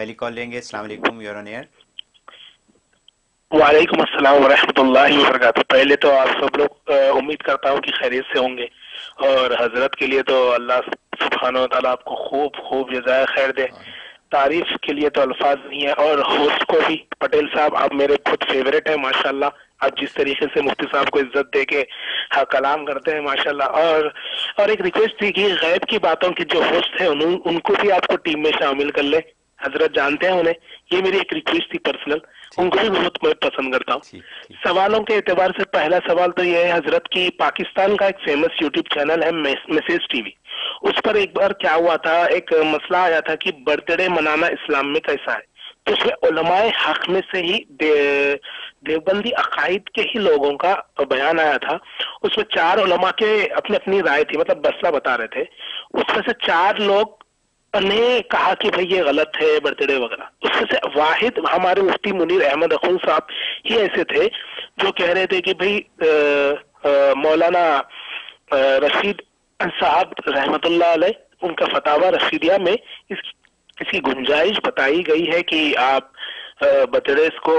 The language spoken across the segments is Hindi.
पहली कॉल लेंगे अस्सलाम वालेकुम योर ऑन एयर वालेकुम अस्सलाम व बरकातहू पहले तो आप सब लोग उम्मीद करता हूँ कि खैरियत से होंगे और हजरत के लिए तो अल्लाह व तआला आपको खूब खूब जजाए खैर दे हाँ। तारीफ के लिए तो अल्फाज नहीं है और होस्ट को भी पटेल साहब आप मेरे खुद फेवरेट हैं माशाल्लाह आप जिस तरीके से मुफ्ती साहब को इज्जत दे के हाँ, कलाम करते हैं माशाल्लाह और और एक रिक्वेस्ट थी कि गैब की बातों के जो होस्ट है उन, उनको भी आपको टीम में शामिल कर ले हजरत जानते हैं उन्हें ये मेरी एक रिक्वेस्ट थी पर्सनल उनको भी बहुत मैं पसंद करता हूँ सवालों के एतबार से पहला सवाल तो ये है हजरत की पाकिस्तान का एक फेमस यूट्यूब चैनल है मैसेज टीवी उस पर एक बार क्या हुआ था एक मसला आया था कि बर्थडे मनाना इस्लाम में कैसा है तो उसमें उलमाए हक में से ही दे, देवबंदी अकायद के ही लोगों का बयान आया था उसमें चार उलमा के अपनी अपनी राय थी मतलब बसला बता रहे थे उसमें से चार लोग ने कहा कि भाई ये गलत है बर्थडे वगैरह उससे से वाहिद हमारे मुफ्ती मुनीर अहमद अखुल साहब ही ऐसे थे जो कह रहे थे कि भाई मौलाना रशीद साहब रहमत अलैह उनका फतावा रशीदिया में इस इसकी गुंजाइश बताई गई है कि आप बर्थडे को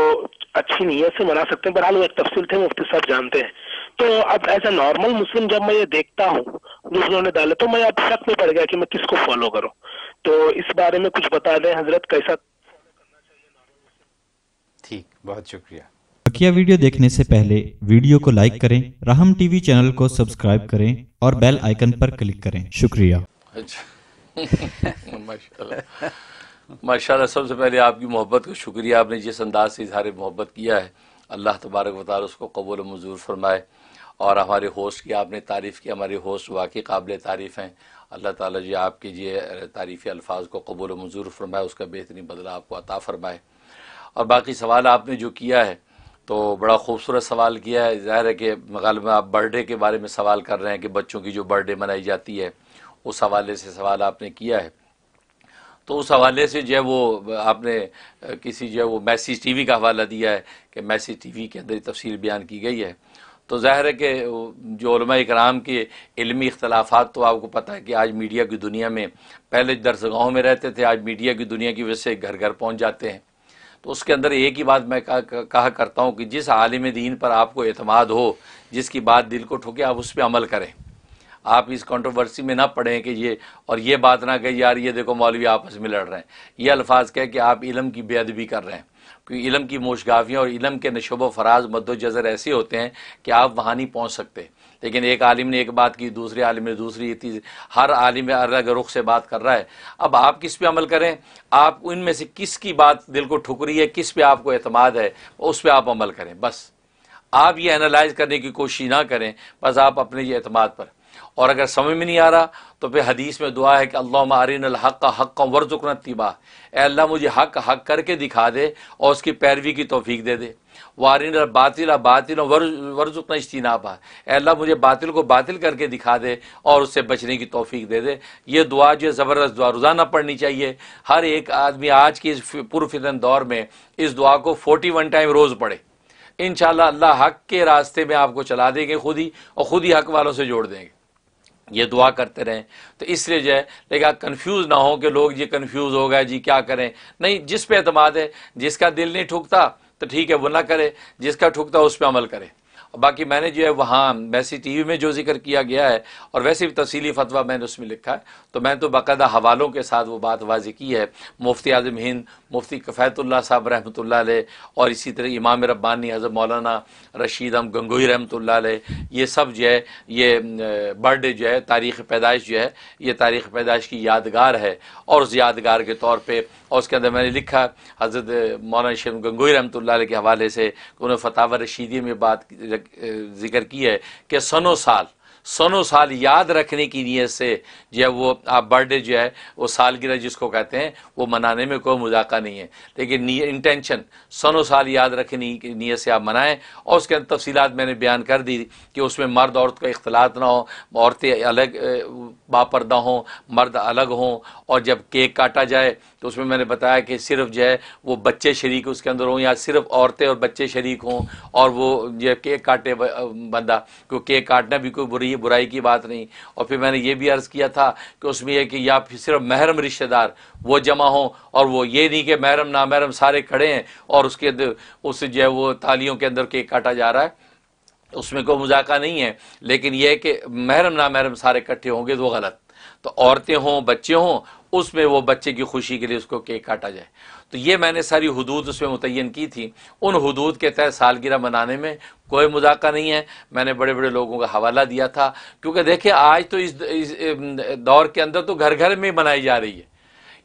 अच्छी नीयत से मना सकते हैं बहरहाल वो एक तफसील थे मुफ्ती साहब जानते हैं तो अब एज ए नॉर्मल मुस्लिम जब मैं ये देखता हूँ दूसरों ने डाले तो मैं अब शक में पड़ गया कि मैं किसको फॉलो करूँ तो इस बारे में कुछ बता दें हजरत कैसा ठीक बहुत शुक्रिया बकिया वीडियो देखने से पहले वीडियो को लाइक करें राहम टीवी चैनल को सब्सक्राइब करें और बेल आइकन पर क्लिक करें शुक्रिया अच्छा माशाल्लाह माशाल्लाह सबसे पहले आपकी मोहब्बत का शुक्रिया आपने जिस अंदाज से इजहार मोहब्बत किया है अल्लाह तबारक वाली उसको कबूल मंजूर फरमाए और हमारे होस्ट की आपने तारीफ़ की हमारे होस्ट वाकई काबिल तारीफ़ हैं अल्लाह ताला जी आपके ये तारीफ़ी अल्फाज को कबूल मंजूर फरमाए उसका बेहतरीन बदला आपको अता फरमाए और बाकी सवाल आपने जो किया है तो बड़ा खूबसूरत सवाल किया है ज़ाहिर है कि में आप बर्थडे के बारे में सवाल कर रहे हैं कि बच्चों की जो बर्थडे मनाई जाती है उस हवाले से सवाल आपने किया है तो उस हवाले से जो है वो आपने किसी जो है वो मैसेज टीवी का हवाला दिया है कि मैसेज टीवी के अंदर तफसील बयान की गई है तो ज़ाहिर है कि जो कराम के इलमी इख्तलाफात तो आपको पता है कि आज मीडिया की दुनिया में पहले दरसगाहों में रहते थे आज मीडिया की दुनिया की वजह से घर घर पहुँच जाते हैं तो उसके अंदर एक ही बात मैं कहा करता हूँ कि जिस आलिम दीन पर आपको अतमाद हो जिसकी बात दिल को ठोके आप उस पर अमल करें आप इस कंट्रोवर्सी में ना पढ़ें कि ये और ये बात ना कहें यार ये देखो मौलवी आपस में लड़ रहे हैं ये अल्फाज कह कि आप इलम की बेअदबी कर रहे हैं क्योंकि इलम की मोशगावियाँ और इलम के नशोब फराज मद्दो ऐसे होते हैं कि आप वहाँ नहीं पहुँच सकते लेकिन एक आलिम ने एक बात की दूसरे आलिम ने दूसरी इतनी हर आलिम अलग रुख से बात कर रहा है अब आप किस पे अमल करें आप उनमें से किस की बात दिल को ठुकरी है किस पे आपको अतमाद है उस पर आप अमल करें बस आप ये एनालाइज करने की कोशिश ना करें बस आप अपने ये अतमाद पर और अगर समझ में नहीं आ रहा तो फिर हदीस में दुआ है कि अल्लाह मारिन हक़ का हक़ का वर्जुकन तिबा अल्लाह मुझे हक़ हक़ करके दिखा दे और उसकी पैरवी की तोफ़ी दे दे वारिन बातिल बातिल वर्जुकन इज्तनाबा अल्लाह मुझे बातिल को बातिल करके दिखा दे और उससे बचने की तोफ़ी दे दे ये दुआ जो ज़बरदस्त दुआ रोज़ाना पढ़नी चाहिए हर एक आदमी आज के इस पुरफितन दौर में इस दुआ को फोर्टी वन टाइम रोज़ पढ़े इन अल्लाह हक के रास्ते में आपको चला देंगे खुद ही और ख़ुद ही हक वालों से जोड़ देंगे ये दुआ करते रहें तो इसलिए जो है लेकिन आप कन्फ्यूज़ ना हो कि लोग ये कन्फ्यूज़ हो गए जी क्या करें नहीं जिस पे अतमाद है जिसका दिल नहीं ठुकता तो ठीक है वो ना करे जिसका ठुकता उस पर अमल करे बाकी मैंने जो है वहाँ वैसी टी वी में जो जिक्र किया गया है और वैसे भी तफसीली फतवा मैंने उसमें लिखा है तो मैंने तो बाकायदा हवालों के साथ वो बात वाजी की है मुफ्ती आजम हिंद मुफ्ती कफ़ैतुल्ला साहब रहमत और इसी तरह इमाम रब्बानी हजर मौलाना रशीद हम गंगोई रहमत ये सब जो है ये बर्थडे जो है तारीख़ पैदाइश जो है ये तारीख़ पैदाइश की यादगार है और उस यादगार के तौर पर और उसके अंदर मैंने लिखा हज़रत मौलाना शेम गंगोई रहमत के हवाले से उन्होंने फतावर रशीदी में बात जिक्र किया है कि सनो साल सनो साल याद रखने की नीयत से जो वो आप बर्थडे जो है वो सालगिरह जिसको कहते हैं वो मनाने में कोई मुजाका नहीं है लेकिन इंटेंशन सनो साल याद रखने की नीयत से आप मनाएं और उसके अंदर तफसीत मैंने बयान कर दी कि उसमें मर्द औरत का इख्तलात ना हो औरतें अलग बापर्दा हों मर्द अलग हों और जब केक काटा जाए तो उसमें मैंने बताया कि सिर्फ जो है वो बच्चे शरीक उसके अंदर हों या सिर्फ औरतें और बच्चे शरीक हों और वो जो केक काटे बंदा क्योंकि केक काटना भी कोई बुरी ये बुराई की बात नहीं और फिर मैंने ये भी अर्ज़ किया था कि उसमें यह कि या फिर सिर्फ महरम रिश्तेदार वो जमा हो और वो ये नहीं कि महरम ना महरम सारे खड़े हैं और उसके उस जो है वो तालियों के अंदर केक काटा जा रहा है उसमें कोई मुजाका नहीं है लेकिन यह कि महरम ना महरम सारे इकट्ठे होंगे तो गलत तो औरतें हों बच्चे हों उसमें वो बच्चे की खुशी के लिए उसको केक काटा जाए तो ये मैंने सारी हदूद उसमें मुतन की थी उन हदूद के तहत सालगिरह मनाने में कोई मुजाका नहीं है मैंने बड़े बड़े लोगों का हवाला दिया था क्योंकि देखिए आज तो इस, दौर के अंदर तो घर घर में मनाई जा रही है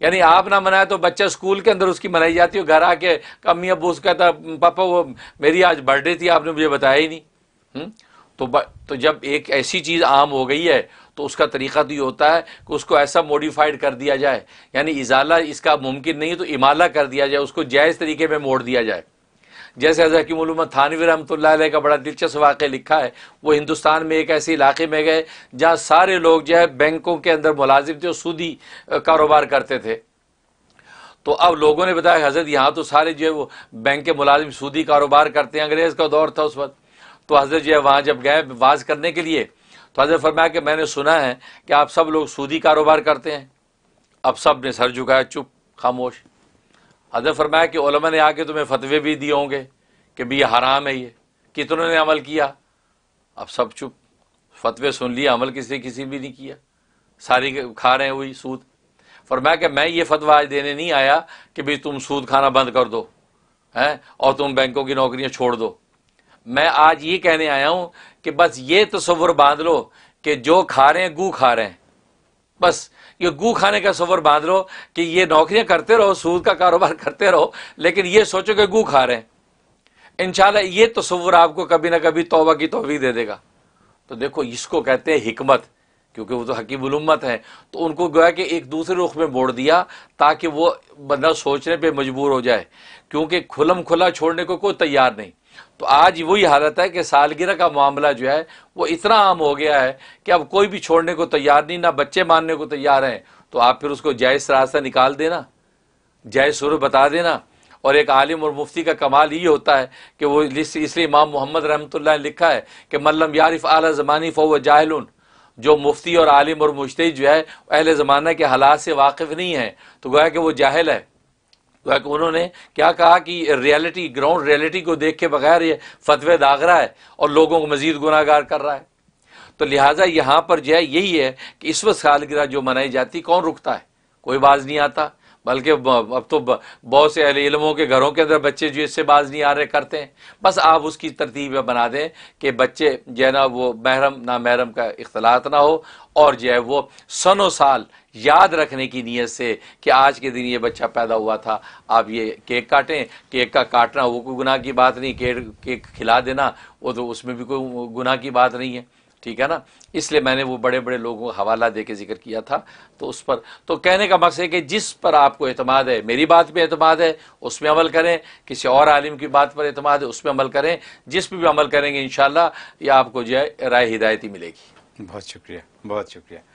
यानी आप ना मनाए तो बच्चा स्कूल के अंदर उसकी मनाई जाती है घर आके कमी अबू उसका था पापा वो मेरी आज बर्थडे थी आपने मुझे बताया ही नहीं हुँ? हम्म? तो ब, तो जब एक ऐसी चीज़ आम हो गई है तो उसका तरीका तो ये होता है कि उसको ऐसा मोडिफाइड कर दिया जाए यानी इजाला इसका मुमकिन नहीं तो इमाला कर दिया जाए उसको जायज़ तरीके में मोड़ दिया जाए जैसे हज़रकीमलम थानवी रमत का बड़ा दिलचस्प वाक़ लिखा है वो हिंदुस्तान में एक ऐसे इलाके में गए जहाँ सारे लोग जो है बैंकों के अंदर मुलाजिम थे और सूदी कारोबार करते थे तो अब लोगों ने बताया हज़रत यहाँ तो सारे जो है वो बैंक के मुलाजिम सूदी कारोबार करते हैं अंग्रेज़ का दौर था उस वक्त तो हज़रत जो है वहाँ जब गए वाज करने के लिए तो हजरत फरमाया कि मैंने सुना है कि आप सब लोग सूदी कारोबार करते हैं अब सब ने सर झुकाया चुप खामोश हजरत फरमाया कि ओलमा ने आके तुम्हें फतवे भी दिए होंगे कि भी ये हराम है ये कितनों ने अमल किया अब सब चुप फतवे सुन लिए अमल किसी किसी भी नहीं किया सारी खा रहे हुई सूद फरमाया कि मैं ये फतवा आज देने नहीं आया कि भाई तुम सूद खाना बंद कर दो हैं और तुम बैंकों की नौकरियां छोड़ दो मैं आज ये कहने आया हूँ कि बस ये तस्वर बांध लो कि जो खा रहे हैं गू खा रहे हैं बस ये गू खाने का सवर बांध लो कि ये नौकरियां करते रहो सूद का कारोबार करते रहो लेकिन ये सोचो कि गू खा रहे हैं इन ये तस्वुर आपको कभी ना कभी तोबा की तोहवी दे देगा तो देखो इसको कहते हैं हिकमत क्योंकि वो तो हकीम उलम्मत है तो उनको गोया कि एक दूसरे रुख में बोड़ दिया ताकि वो बंदा सोचने पर मजबूर हो जाए क्योंकि खुलम खुला छोड़ने को कोई तैयार नहीं तो आज वही हालत है कि सालगिरह का मामला जो है वो इतना आम हो गया है कि अब कोई भी छोड़ने को तैयार नहीं ना बच्चे मानने को तैयार हैं तो आप फिर उसको जायज़ रास्ता निकाल देना जायज़ सुर बता देना और एक आलिम और मुफ्ती का कमाल ये होता है कि वो इसलिए इमाम मोहम्मद रहमत ने लिखा है कि मल्लम यारिफ आला ज़मानी फ़ो जाहल जो मुफ्ती और आलिम और मुश्त जो है अहल ज़माना के हालात से वाकिफ़ नहीं है तो गोया कि वो जाहल है उन्होंने क्या कहा कि रियलिटी ग्राउंड रियलिटी को देख के बगैर ये फतवे दाग रहा है और लोगों को मजीद गुनागार कर रहा है तो लिहाजा यहां पर जो है यही है कि इस वक्त सालगिरह जो मनाई जाती कौन रुकता है कोई बाज नहीं आता बल्कि अब तो बहुत से अहले इलमों के घरों के अंदर बच्चे जो इससे बाज नहीं आ रहे करते हैं बस आप उसकी तरतीब बना दें कि बच्चे जो है ना वो महरम ना महरम का इख्तलात ना हो और जो है वो सनो साल याद रखने की नीयत से कि आज के दिन ये बच्चा पैदा हुआ था आप ये केक काटें केक का काटना वो कोई गुनाह की बात नहीं केक केक खिला देना वो तो उसमें भी कोई गुनाह की बात नहीं है ठीक है ना इसलिए मैंने वो बड़े बड़े लोगों का हवाला दे के जिक्र किया था तो उस पर तो कहने का मकसद है कि जिस पर आपको अतमाद है मेरी बात पर अतमाद है उसमें अमल करें किसी और आलिम की बात पर अतमाद है उसमें अमल करें जिस पर भी अमल करेंगे इन ये आपको जो है राय हिदायती मिलेगी बहुत शुक्रिया बहुत शुक्रिया